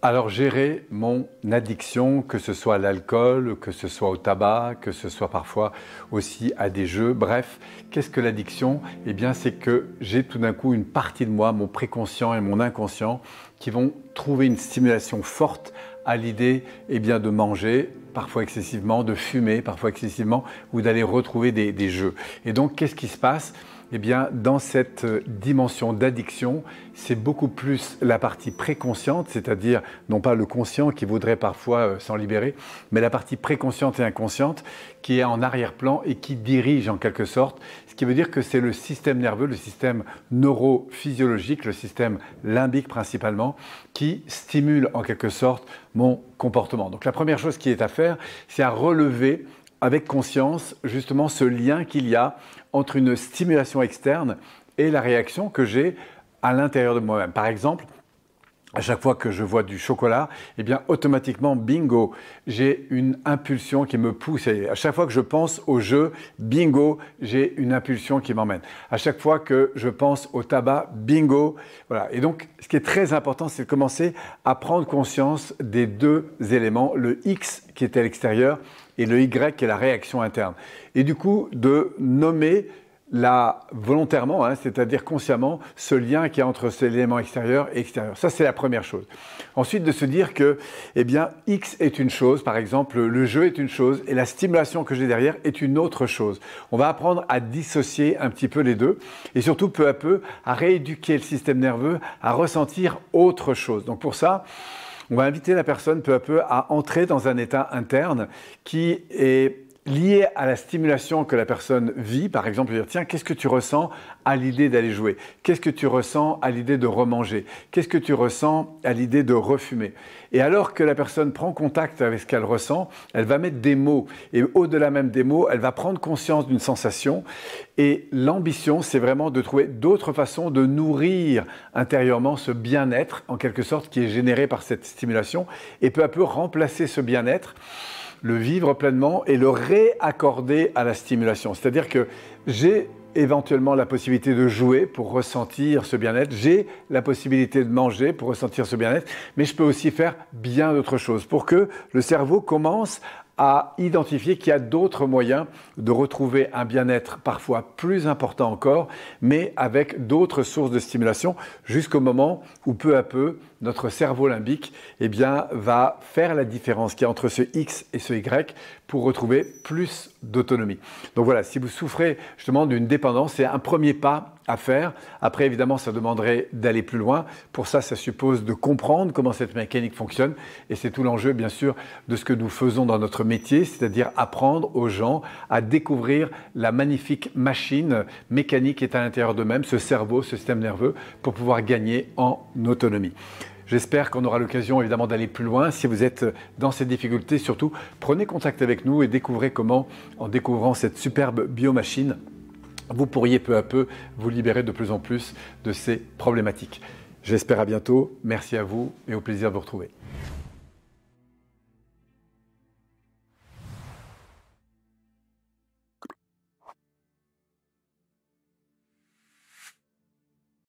Alors gérer mon addiction, que ce soit à l'alcool, que ce soit au tabac, que ce soit parfois aussi à des jeux, bref, qu'est-ce que l'addiction Eh bien c'est que j'ai tout d'un coup une partie de moi, mon préconscient et mon inconscient, qui vont trouver une stimulation forte à l'idée eh bien, de manger parfois excessivement, de fumer parfois excessivement, ou d'aller retrouver des, jeux. Et donc, qu'est-ce qui se passe eh bien, dans cette euh, dimension d'addiction, c'est beaucoup plus la partie préconsciente, c'est-à-dire non pas le conscient qui voudrait parfois euh, s'en libérer, mais la partie préconsciente et inconsciente qui est en arrière-plan et qui dirige en quelque sorte, ce qui veut dire que c'est le système nerveux, le système neurophysiologique, le système limbique principalement, qui stimule en quelque sorte comportement. Donc la première chose qui est à faire, c'est à relever avec conscience justement ce lien qu'il y a entre une stimulation externe et la réaction que j'ai à l'intérieur de moi-même. Par exemple, à chaque fois que je vois du chocolat, eh bien automatiquement, bingo, j'ai une impulsion qui me pousse. À chaque fois que je pense au jeu, bingo, j'ai une impulsion qui m'emmène. À chaque fois que je pense au tabac, bingo, voilà. Et donc, ce qui est très important, c'est de commencer à prendre conscience des deux éléments, le X qui est à l'extérieur et le Y qui est la réaction interne. Et du coup, de nommer la, volontairement, hein, c'est-à-dire consciemment, ce lien qu'il y a entre ces éléments extérieurs et extérieurs. Ça, c'est la première chose. Ensuite, de se dire que, eh bien, X est une chose, par exemple, le jeu est une chose et la stimulation que j'ai derrière est une autre chose. On va apprendre à dissocier un petit peu les deux et surtout, peu à peu, à rééduquer le système nerveux à ressentir autre chose. Donc, pour ça, on va inviter la personne peu à peu à entrer dans un état interne qui est lié à la stimulation que la personne vit, par exemple, dire tiens, qu'est-ce que tu ressens à l'idée d'aller jouer Qu'est-ce que tu ressens à l'idée de remanger Qu'est-ce que tu ressens à l'idée de refumer Et alors que la personne prend contact avec ce qu'elle ressent, elle va mettre des mots et au-delà même des mots, elle va prendre conscience d'une sensation et l'ambition, c'est vraiment de trouver d'autres façons de nourrir intérieurement ce bien-être en quelque sorte qui est généré par cette stimulation et peu à peu remplacer ce bien-être le vivre pleinement et le réaccorder à la stimulation. C'est-à-dire que j'ai éventuellement la possibilité de jouer pour ressentir ce bien-être. J'ai la possibilité de manger pour ressentir ce bien-être, mais je peux aussi faire bien d'autres choses pour que le cerveau commence à identifier qu'il y a d'autres moyens de retrouver un bien-être parfois plus important encore, mais avec d'autres sources de stimulation, jusqu'au moment où peu à peu notre cerveau limbique eh va faire la différence qu'il y a entre ce X et ce Y pour retrouver plus d'autonomie. Donc voilà, si vous souffrez justement d'une dépendance, c'est un premier pas faire. Après, évidemment, ça demanderait d'aller plus loin. Pour ça, ça suppose de comprendre comment cette mécanique fonctionne. Et c'est tout l'enjeu, bien sûr, de ce que nous faisons dans notre métier, c'est-à-dire apprendre aux gens à découvrir la magnifique machine mécanique qui est à l'intérieur d'eux-mêmes, ce cerveau, ce système nerveux, pour pouvoir gagner en autonomie. J'espère qu'on aura l'occasion évidemment d'aller plus loin. Si vous êtes dans ces difficultés, surtout, prenez contact avec nous et découvrez comment, en découvrant cette superbe biomachine, vous pourriez peu à peu vous libérer de plus en plus de ces problématiques. J'espère à bientôt, merci à vous et au plaisir de vous retrouver.